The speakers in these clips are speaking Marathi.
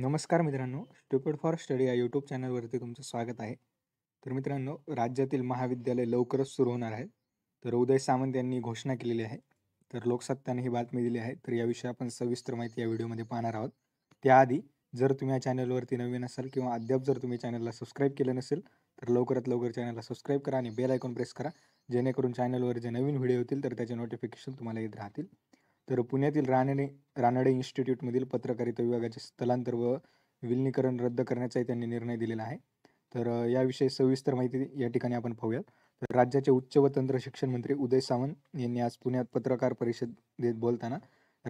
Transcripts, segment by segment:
नमस्कार मित्रांनो स्टुपिड फॉर स्टडी या यूट्यूब चॅनलवरती तुमचं स्वागत आहे तर मित्रांनो राज्यातील महाविद्यालय लवकरच सुरू होणार आहे तर उदय सामंत यांनी घोषणा केलेली आहे तर लोकसत्ताने ही बातमी दिली आहे तर याविषयी आपण सविस्तर माहिती या व्हिडिओमध्ये पाहणार आहोत त्याआधी जर तुम्ही या चॅनलवरती नवीन असाल किंवा अद्याप जर तुम्ही चॅनलला सबस्क्राईब केलं नसेल तर लवकरात लवकर चॅनलला सबस्क्राईब करा आणि बेल आयकॉन प्रेस करा जेणेकरून चॅनलवर जे नवीन व्हिडिओ होतील तर त्याचे नोटिफिकेशन तुम्हाला येत राहतील तर पुण्यातील रानडे रानडे इन्स्टिट्यूटमधील पत्रकारिता विभागाचे स्थलांतर व विलिनीकरण रद्द करण्याचाही त्यांनी निर्णय दिलेला आहे तर याविषयी सविस्तर माहिती या ठिकाणी आपण पाहूयात तर राज्याचे उच्च व तंत्र शिक्षण मंत्री उदय सावंत यांनी आज पुण्यात पत्रकार परिषदेत बोलताना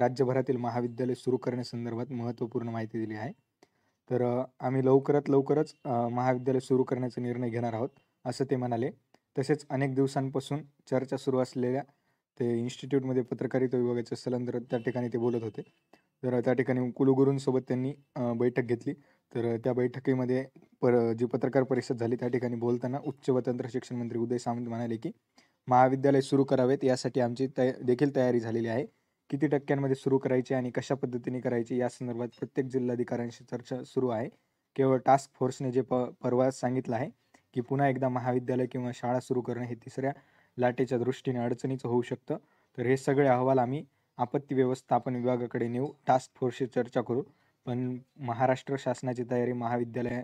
राज्यभरातील महाविद्यालय सुरू करण्यासंदर्भात महत्त्वपूर्ण माहिती दिली आहे तर आम्ही लवकरात लवकरच महाविद्यालय सुरू करण्याचा निर्णय घेणार आहोत असं ते म्हणाले तसेच अनेक दिवसांपासून चर्चा सुरू असलेल्या ते इन्स्टिट्यूटमध्ये पत्रकारिता विभागाचे स्थलांतर त्या ठिकाणी ते बोलत होते तर त्या ठिकाणी कुलगुरूंसोबत त्यांनी बैठक घेतली तर त्या बैठकीमध्ये पर जी पत्रकार परिषद झाली त्या ठिकाणी बोलताना उच्च व तंत्र शिक्षण मंत्री उदय सामंत म्हणाले की महाविद्यालय सुरू करावेत यासाठी आमची तया देखील तयारी झालेली आहे किती टक्क्यांमध्ये सुरू करायची आणि कशा पद्धतीने करायची या संदर्भात प्रत्येक जिल्हाधिकाऱ्यांशी चर्चा सुरू आहे केवळ टास्क फोर्सने जे प परवा सांगितलं आहे की पुन्हा एकदा महाविद्यालय किंवा शाळा सुरू करणं हे तिसऱ्या लाटेच्या दृष्टीने अडचणीचं होऊ शकतं तर हे सगळे अहवाल आम्ही आपत्ती व्यवस्थापन विभागाकडे नेऊ टास्क फोर्सशी चर्चा करू पण महाराष्ट्र शासनाची तयारी महाविद्यालय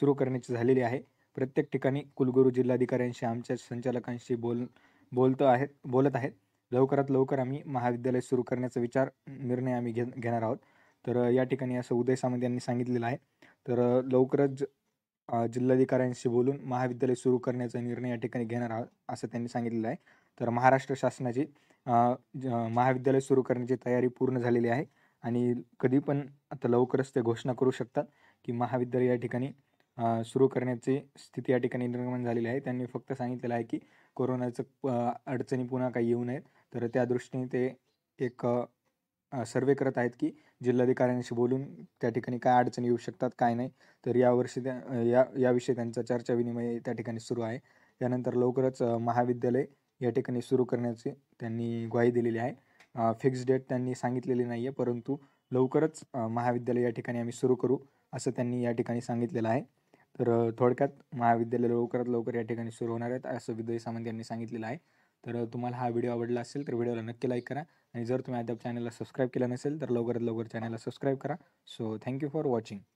सुरू करण्याची झालेली आहे प्रत्येक ठिकाणी कुलगुरू जिल्हाधिकाऱ्यांशी आमच्या संचालकांशी बोल बोलत आहेत बोलत आहेत लवकरात लवकर आम्ही महाविद्यालय सुरू करण्याचा विचार निर्णय आम्ही घे घेणार आहोत तर या ठिकाणी असं उदय सामंत यांनी सांगितलेलं आहे तर लवकरच जिल्हाधिकाऱ्यांशी बोलून महाविद्यालय सुरू करण्याचा निर्णय या ठिकाणी घेणार आहोत, असं त्यांनी सांगितलेलं आहे. तर महाराष्ट्र शासनाची महाविद्यालय सुरू करण्याची तयारी पूर्ण झालेली आहे आणि कधी पण आता लवकरच ते घोषणा करू शकतात, की महाविद्यालय या ठिकाणी सुरू करण्याची स्थिती या ठिकाणी निर्माण झालेली आहे. त्यांनी फक्त सांगितलेलं आहे, की कोरोनाचं अडचणी पुन्हा काही येऊ नयेत. तर त्यादृष्टीने ते एक सर्वे करत आहेत की जिल्हाधिकाऱ्यांशी बोलून त्या ठिकाणी काय अडचणी येऊ शकतात काय नाही तर यावर्षी त्या या याविषयी त्यांचा चर्चा विनिमय त्या ठिकाणी सुरू आहे त्यानंतर लवकरच महाविद्यालय या ठिकाणी सुरू करण्याची त्यांनी ग्वाही दिलेली आहे फिक्स डेट त्यांनी सांगितलेली नाही आहे परंतु लवकरच महाविद्यालय या ठिकाणी आम्ही सुरू करू असं त्यांनी या ठिकाणी सांगितलेलं आहे तर थोडक्यात महाविद्यालय लवकरात लवकर या ठिकाणी सुरू होणार आहेत असं विदय सामंत यांनी सांगितलेलं आहे तर तुम्हाला हा व्हिडिओ आवडला असेल तर व्हिडिओला नक्की लाईक करा आणि जर तुम्ही अद्याप चॅनलला सबस्क्राईब केला नसेल तर लवकरात लवकर चॅनलला सबस्क्राईब करा सो थँक्यू फॉर वॉचिंग